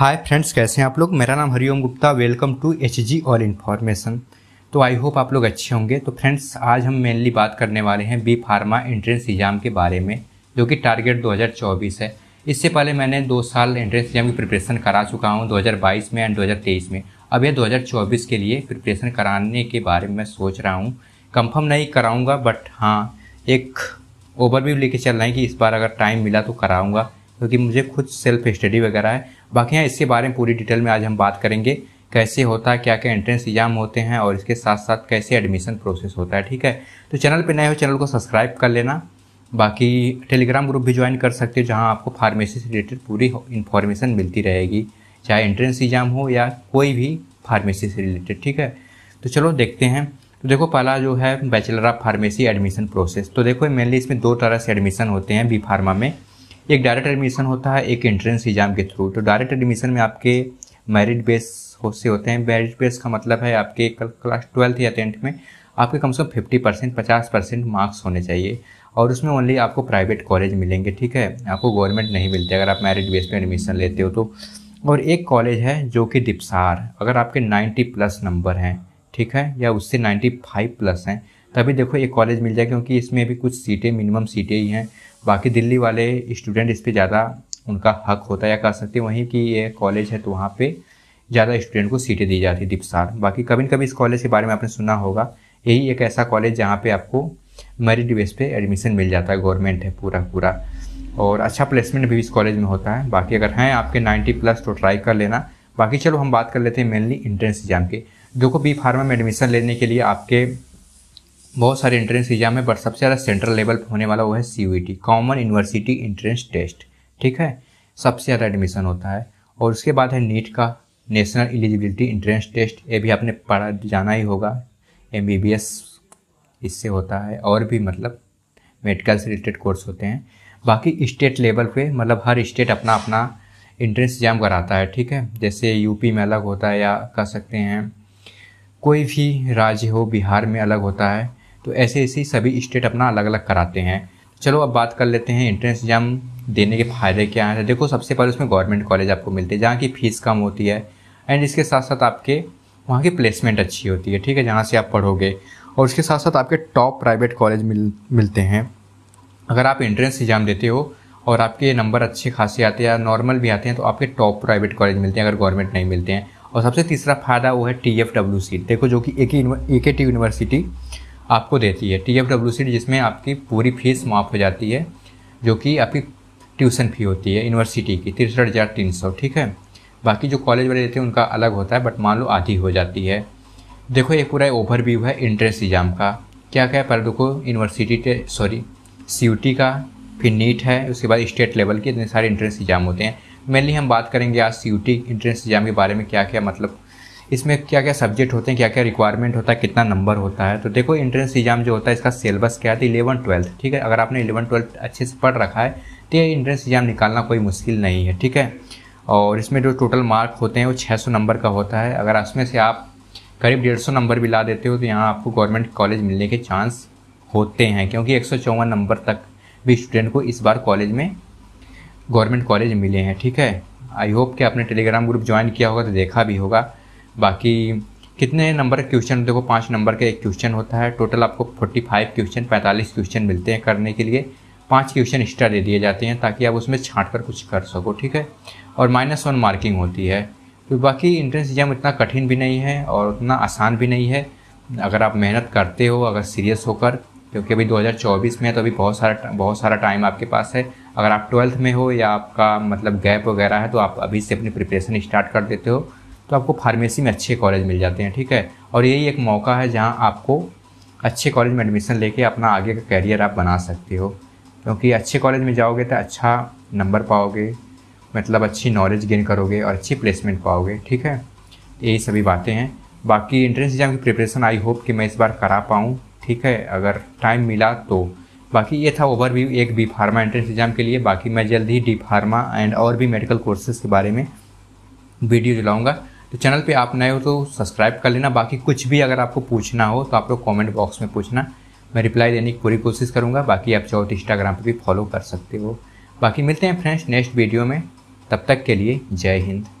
hi friends कैसे हैं आप लोग मेरा नाम Hariom Gupta welcome to H G all information तो आई होप आप लोग अच्छे होंगे तो फ्रेंड्स आज हम मेनली बात करने वाले हैं बी फार्मा एंट्रेंस एग्ज़ाम के बारे में जो कि टारगेट 2024 है इससे पहले मैंने दो साल एंट्रेंस एग्ज़ाम की प्रिपरेशन करा चुका हूँ 2022 में एंड 2023 में अब यह 2024 के लिए प्रिपरेशन कराने के बारे में मैं सोच रहा हूँ कंफर्म नहीं कराऊँगा बट हाँ एक ओवरव्यू लेके चल रहे हैं कि इस बार अगर टाइम मिला तो कराऊँगा क्योंकि मुझे खुद सेल्फ स्टडी वगैरह है बाकी यहाँ इसके बारे में पूरी डिटेल में आज हम बात करेंगे कैसे होता है क्या क्या एंट्रेंस एग्जाम होते हैं और इसके साथ साथ कैसे एडमिशन प्रोसेस होता है ठीक है तो चैनल पर नए हो चैनल को सब्सक्राइब कर लेना बाकी टेलीग्राम ग्रुप भी ज्वाइन कर सकते हो जहाँ आपको फार्मेसी से रिलेटेड पूरी इन्फॉर्मेशन मिलती रहेगी चाहे एंट्रेंस एग्जाम हो या कोई भी फार्मेसी से रिलेटेड ठीक है तो चलो देखते हैं तो देखो पहला जो है bachelor of pharmacy admission process तो देखो मेनली इसमें दो तरह से एडमिशन होते हैं बी फार्मा में एक डायरेक्ट एडमिशन होता है एक एंट्रेंस एग्ज़ाम के थ्रू तो डायरेक्ट एडमिशन में आपके मेरिट बेस हो से होते हैं मेरिट बेस का मतलब है आपके कल क्लास ट्वेल्थ या टेंथ में आपके कम से कम फिफ्टी परसेंट पचास परसेंट मार्क्स होने चाहिए और उसमें ओनली आपको प्राइवेट कॉलेज मिलेंगे ठीक है आपको गवर्नमेंट नहीं मिलते अगर आप मेरिट बेस पर एडमिशन लेते हो तो और एक कॉलेज है जो कि दिपसार अगर आपके नाइन्टी प्लस नंबर हैं ठीक है या उससे फाइव प्लस हैं तभी देखो एक कॉलेज मिल जाए क्योंकि इसमें भी कुछ सीटें मिनिमम सीटें ही हैं बाकी दिल्ली वाले स्टूडेंट इस पर ज़्यादा उनका हक होता है या कह सकते वहीं की ये कॉलेज है तो वहाँ पर ज़्यादा स्टूडेंट को सीटें दी जाती है दिपसार बाकी कभी न कभी इस कॉलेज के बारे में आपने सुना होगा यही एक ऐसा कॉलेज जहाँ पे आपको मेरिट बेस पे एडमिशन मिल जाता है गवर्नमेंट है पूरा पूरा और अच्छा प्लेसमेंट भी इस कॉलेज में होता है बाकी अगर हैं आपके 90 प्लस तो ट्राई कर लेना बाकी चलो हम बात कर लेते हैं मेनली इंट्रेंस एग्ज़ाम के देखो बी फार्मा में एडमिशन लेने के लिए आपके बहुत सारे एंट्रेंस एग्जाम है बट सबसे ज़्यादा सेंट्रल लेवल पर होने वाला वो है C T common university entrance test ठीक है सबसे ज़्यादा एडमिशन होता है और उसके बाद है नीट का नेशनल एलिजिबिलिटी एंट्रेंस टेस्ट ये भी आपने पढ़ा जाना ही होगा एम बी बी एस इससे होता है और भी मतलब मेडिकल से रिलेटेड कोर्स होते हैं बाकी स्टेट लेवल पे मतलब हर स्टेट अपना अपना एंट्रेंस एग्जाम कराता है ठीक है जैसे यूपी में अलग होता है या कह सकते हैं कोई भी राज्य हो बिहार में अलग होता है तो ऐसे ऐसे सभी स्टेट अपना अलग अलग कराते हैं चलो अब बात कर लेते हैं एंट्रेंस एग्ज़ाम देने के फ़ायदे क्या हैं देखो सबसे पहले उसमें गवर्नमेंट कॉलेज आपको मिलते हैं जहाँ की फ़ीस कम होती है एंड इसके साथ साथ आपके वहाँ की प्लेसमेंट अच्छी होती है ठीक है जहाँ से आप पढ़ोगे और उसके साथ साथ आपके टॉप प्राइवेट कॉलेज मिल मिलते हैं अगर आप एंट्रेंस एग्ज़ाम देते हो और आपके नंबर अच्छे खासे आते हैं या नॉर्मल भी आते हैं तो आपके टॉप प्राइवेट कॉलेज मिलते हैं अगर गवर्नमेंट नहीं मिलते हैं और सबसे तीसरा फ़ायदा वो है टी एफ डब्ल्यू सी देखो जो कि एक ही एक टी यूनिवर्सिटी आपको देती है टी एफ डब्ल्यू सी जिसमें आपकी पूरी फीस माफ़ हो जाती है जो कि आपकी ट्यूशन फ़ी होती है यूनिवर्सिटी की तिरसठ हज़ार तीन सौ ठीक है बाकी जो कॉलेज वाले रहते हैं उनका अलग होता है बट मान लो आधी हो जाती है देखो ये पूरा ओवर व्यू है इंट्रेंस एग्ज़ाम का क्या क्या है पहले देखो यूनिवर्सिटी सॉरी सी का फिर नीट है उसके बाद स्टेट लेवल के इतने सारे इंट्रेंस एग्ज़ाम होते हैं मेनली हम बात करेंगे आज C U T entrance exam के बारे में क्या क्या मतलब इसमें क्या क्या सब्जेक्ट होते हैं क्या क्या रिक्वायरमेंट होता है कितना नंबर होता है तो देखो इंट्रेंस एग्जाम जो होता है इसका सिलेबस क्या है तो इलेवन ट्वेल्थ ठीक है अगर आपने इलेवन ट्वेल्थ अच्छे से पढ़ रखा है तो ये इंट्रेंस एग्जाम निकालना कोई मुश्किल नहीं है ठीक है और इसमें जो टोटल मार्क होते हैं वो छः नंबर का होता है अगर उसमें से आप करीब डेढ़ सौ नंबर भी ला देते हो तो यहाँ आपको गवर्नमेंट कॉलेज मिलने के चांस होते हैं क्योंकि एक नंबर तक भी स्टूडेंट को इस बार कॉलेज में गवर्नमेंट कॉलेज मिले हैं ठीक है आई होप कि आपने टेलीग्राम ग्रुप ज्वाइन किया होगा तो देखा भी होगा बाकी कितने नंबर के क्वेश्चन देखो पाँच नंबर का एक क्वेश्चन होता है टोटल आपको फोर्टी फाइव क्वेश्चन पैंतालीस क्वेश्चन मिलते हैं करने के लिए पाँच क्वेश्चन एक्स्ट्रा दे दिए जाते हैं ताकि आप उसमें छाँट कर कुछ कर सको ठीक है और माइनस वन मार्किंग होती है तो बाकी इंट्रेंस एग्ज़ाम इतना कठिन भी नहीं है और उतना आसान भी नहीं है अगर आप मेहनत करते हो अगर सीरियस होकर क्योंकि अभी 2024 में है तो अभी बहुत सारा बहुत सारा टाइम आपके पास है अगर आप ट्वेल्थ में हो या आपका मतलब गैप वगैरह है तो आप अभी से अपनी प्रिपरेशन स्टार्ट कर देते हो तो आपको फार्मेसी में अच्छे कॉलेज मिल जाते हैं ठीक है और यही एक मौका है जहाँ आपको अच्छे कॉलेज में एडमिशन लेके अपना आगे का कैरियर आप बना सकते हो क्योंकि अच्छे कॉलेज में जाओगे तो अच्छा नंबर पाओगे मतलब अच्छी नॉलेज गेन करोगे और अच्छी प्लेसमेंट पाओगे ठीक है तो यही सभी बातें हैं बाकी एंट्रेंस एग्ज़ाम की प्रिपरेशन आई होप कि मैं इस बार करा पाऊँ ठीक है अगर टाइम मिला तो बाकी ये था ओवरव्यू एक बी फार्मा एंट्रेंस एग्ज़ाम के लिए बाकी मैं जल्द ही डी फार्मा एंड और भी मेडिकल कोर्सेज़ के बारे में वीडियो दिलाऊँगा तो चैनल पे आप नए हो तो सब्सक्राइब कर लेना बाकी कुछ भी अगर आपको पूछना हो तो आप लोग कॉमेंट बॉक्स में पूछना मैं रिप्लाई देने की पूरी कोशिश करूँगा बाकी आप चाहो तो इंस्टाग्राम पर भी फॉलो कर सकते हो बाकी मिलते हैं फ्रेंड्स नेक्स्ट वीडियो में तब तक के लिए जय हिंद